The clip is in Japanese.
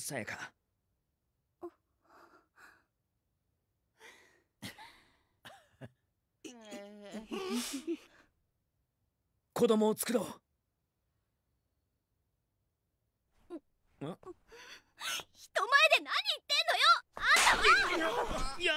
さやか子供を作ろう人前で何言ってんのよあんたは